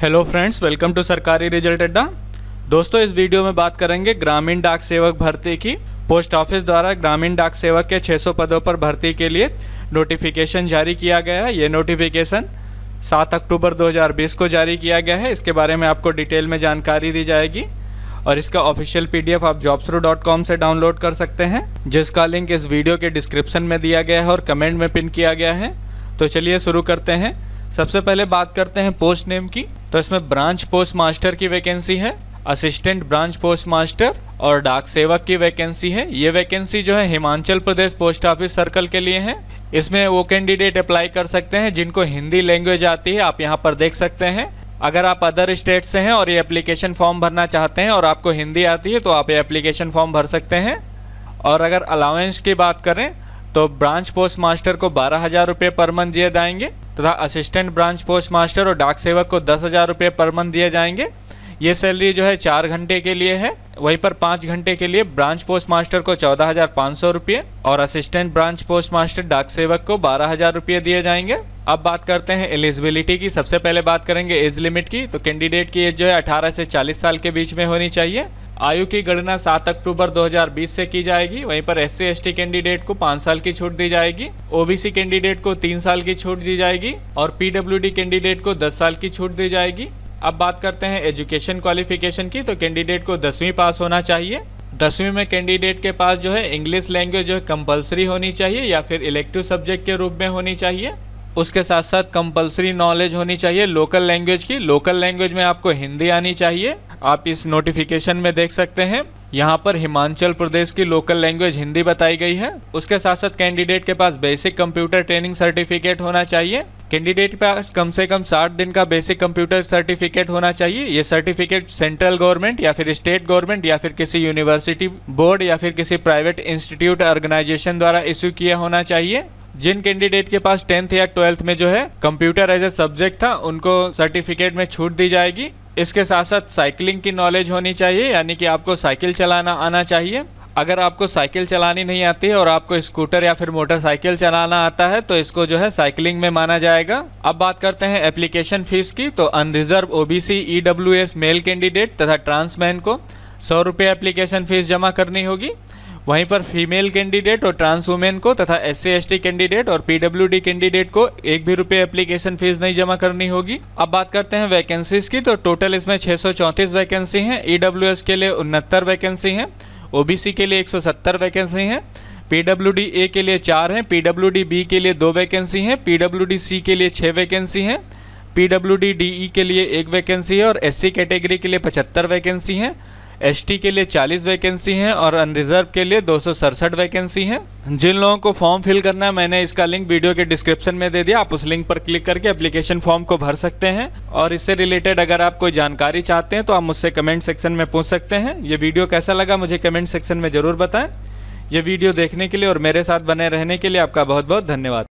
hello friends welcome to Sarkari result Adda दोस्तों इस video में बात करेंगे ग्रामीण डाक सेवक भर्ती की पोस्ट ऑफिस द्वारा ग्रामीण डाक सेवक के 600 पदों पर भर्ती के लिए नोटिफिकेशन जारी किया गया है ये नोटिफिकेशन 7 अक्टूबर 2020 को जारी किया गया है इसके बारे में आपको डिटेल में जानकारी दी जाएगी और इसका ऑफिशियल पी आप जॉब्सरू डॉट कॉम से डाउनलोड कर सकते हैं जिसका लिंक इस वीडियो के डिस्क्रिप्शन में दिया गया है और कमेंट में पिन किया गया है तो चलिए शुरू करते हैं सबसे पहले बात करते हैं पोस्ट नेम की तो इसमें ब्रांच पोस्ट मास्टर की वैकेंसी है असिस्टेंट ब्रांच पोस्ट मास्टर और डाक सेवक की वैकेंसी है ये वैकेंसी जो है Himachal Pradesh post office circle के लिए है इसमें वो कैंडिडेट अप्लाई कर सकते हैं जिनको हिंदी लैंग्वेज आती है आप यहाँ पर देख सकते हैं अगर आप अदर स्टेट से हैं और ये एप्लीकेशन फॉर्म भरना चाहते हैं और आपको हिंदी आती है तो आप ये एप्लीकेशन फॉर्म भर सकते हैं और अगर अलाउंस की बात करें तो ब्रांच पोस्ट मास्टर को बारह हज़ार रुपये पर मंथ दिए जाएंगे तथा असिस्टेंट ब्रांच पोस्ट मास्टर और डाक सेवक को दस हज़ार रुपये पर मंथ दिए जाएंगे ये सैलरी जो है चार घंटे के लिए है वहीं पर पाँच घंटे के लिए ब्रांच पोस्ट मास्टर को चौदह हज़ार पाँच सौ रुपये और असिस्टेंट ब्रांच पोस्ट मास्टर डाक सेवक को बारह हज़ार रुपये दिए जाएंगे अब बात करते हैं एलिजिबिलिटी की सबसे पहले बात करेंगे एज लिमिट की तो कैंडिडेट की एज जो है अठारह से चालीस साल के बीच में होनी चाहिए आयु की गणना 7 अक्टूबर 2020 से की जाएगी वहीं पर एस सी कैंडिडेट को 5 साल की छूट दी जाएगी ओबीसी कैंडिडेट को 3 साल की छूट दी जाएगी और पीडब्ल्यूडी कैंडिडेट को 10 साल की छूट दी जाएगी अब बात करते हैं एजुकेशन क्वालिफिकेशन की तो कैंडिडेट को दसवीं पास होना चाहिए दसवीं में कैंडिडेट के पास जो है इंग्लिश लैंग्वेज जो है कंपल्सरी होनी चाहिए या फिर इलेक्टिव सब्जेक्ट के रूप में होनी चाहिए उसके साथ साथ कंपलसरी नॉलेज होनी चाहिए लोकल लैंग्वेज की लोकल लैंग्वेज में आपको हिंदी आनी चाहिए आप इस नोटिफिकेशन में देख सकते हैं यहाँ पर हिमाचल प्रदेश की लोकल लैंग्वेज हिंदी बताई गई है उसके साथ साथ कैंडिडेट के पास बेसिक कंप्यूटर ट्रेनिंग सर्टिफिकेट होना चाहिए कैंडिडेट के पास कम से कम 60 दिन का बेसिक कंप्यूटर सर्टिफिकेट होना चाहिए ये सर्टिफिकेट सेंट्रल गवर्नमेंट या फिर स्टेट गवर्नमेंट या फिर किसी यूनिवर्सिटी बोर्ड या फिर किसी प्राइवेट इंस्टीट्यूट ऑर्गेनाइजेशन द्वारा इश्यू किया होना चाहिए जिन कैंडिडेट के पास टेंथ या ट्वेल्थ में जो है कंप्यूटर एज ए सब्जेक्ट था उनको सर्टिफिकेट में छूट दी जाएगी इसके साथ साथ साइकिलिंग की नॉलेज होनी चाहिए यानी कि आपको साइकिल चलाना आना चाहिए अगर आपको साइकिल चलानी नहीं आती है और आपको स्कूटर या फिर मोटरसाइकिल चलाना आता है तो इसको जो है साइकिलिंग में माना जाएगा अब बात करते हैं एप्लीकेशन फीस की तो unreserved OBC EWS male candidate तथा ट्रांसमैन को सौ रुपये एप्लीकेशन फीस जमा करनी होगी वहीं पर फीमेल कैंडिडेट और ट्रांस वुमेन को तथा एस सी कैंडिडेट और पीडब्ल्यू कैंडिडेट को एक भी रुपये एप्लीकेशन फीस नहीं जमा करनी होगी अब बात करते हैं वैकेंसीज की तो टोटल इसमें छः वैकेंसी हैं ई e के लिए उनहत्तर वैकेंसी हैं ओ के लिए एक वैकेंसी हैं पीडब्ल्यू ए के लिए चार हैं पीडब्ल्यू बी के लिए दो वैकेंसी हैं पीडब्ल्यू सी के लिए छः वैकेंसी हैं पीडब्ल्यू डी ई के लिए एक वैकेंसी है और एससी कैटेगरी के लिए पचहत्तर वैकेंसी हैं एसटी के लिए 40 वैकेंसी हैं और अनरिजर्व के लिए दो वैकेंसी हैं जिन लोगों को फॉर्म फिल करना है मैंने इसका लिंक वीडियो के डिस्क्रिप्शन में दे दिया आप उस लिंक पर क्लिक करके एप्लीकेशन फॉर्म को भर सकते हैं और इससे रिलेटेड अगर आप कोई जानकारी चाहते हैं तो आप मुझसे कमेंट सेक्शन में पूछ सकते हैं ये वीडियो कैसा लगा मुझे कमेंट सेक्शन में ज़रूर बताएं ये वीडियो देखने के लिए और मेरे साथ बने रहने के लिए आपका बहुत बहुत धन्यवाद